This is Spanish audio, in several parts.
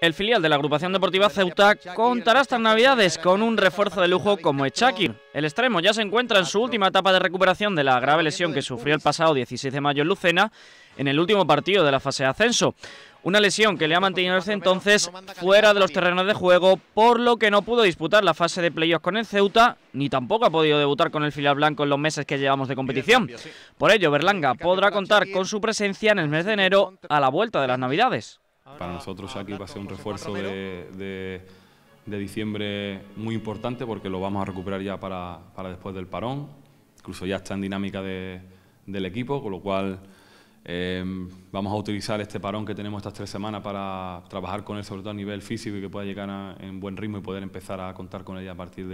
El filial de la agrupación deportiva Ceuta pues, contará estas navidades con un refuerzo de lujo como Echakir. El extremo ya se encuentra en su última etapa de recuperación de la grave lesión que sufrió el pasado 16 de mayo en Lucena en el último partido de la fase de ascenso. Una lesión que le ha pues mantenido desde entonces fuera de los terrenos de juego, por lo que no pudo disputar la fase de playoffs con el Ceuta, ni tampoco ha podido debutar con el filial blanco en los meses que llevamos de competición. Por ello, Berlanga podrá contar con su presencia en el mes de enero a la vuelta de las navidades. Para nosotros aquí va a ser un refuerzo de, diciembre muy importante porque lo vamos a recuperar ya para, después del parón. Incluso ya está en dinámica del equipo, con lo cual eh, vamos a utilizar este parón que tenemos estas tres semanas para trabajar con él, sobre todo a nivel físico y que pueda llegar en buen ritmo y poder empezar a contar con ella a partir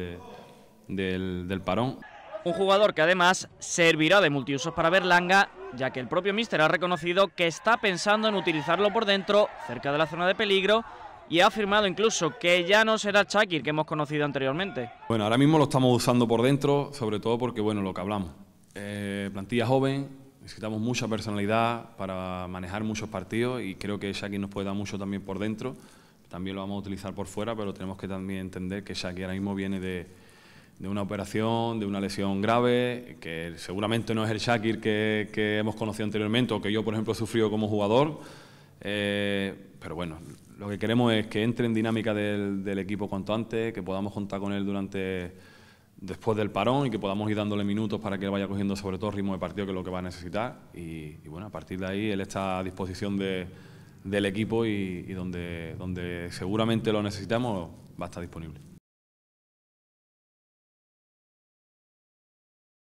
del, del parón. Un jugador que además servirá de multiusos para Berlanga ya que el propio míster ha reconocido que está pensando en utilizarlo por dentro, cerca de la zona de peligro, y ha afirmado incluso que ya no será Shakir que hemos conocido anteriormente. Bueno, ahora mismo lo estamos usando por dentro, sobre todo porque, bueno, lo que hablamos, eh, plantilla joven, necesitamos mucha personalidad para manejar muchos partidos y creo que Shakir nos puede dar mucho también por dentro, también lo vamos a utilizar por fuera, pero tenemos que también entender que Shakir ahora mismo viene de de una operación, de una lesión grave, que seguramente no es el Shakir que, que hemos conocido anteriormente o que yo, por ejemplo, he sufrido como jugador. Eh, pero bueno, lo que queremos es que entre en dinámica del, equipo cuanto antes, que podamos contar con él durante después del parón y que podamos ir dándole minutos para que vaya cogiendo sobre todo ritmo de partido, que es lo que va a necesitar. Y, bueno, a partir de ahí él está a disposición del equipo y, y donde, donde seguramente lo necesitamos va a estar disponible.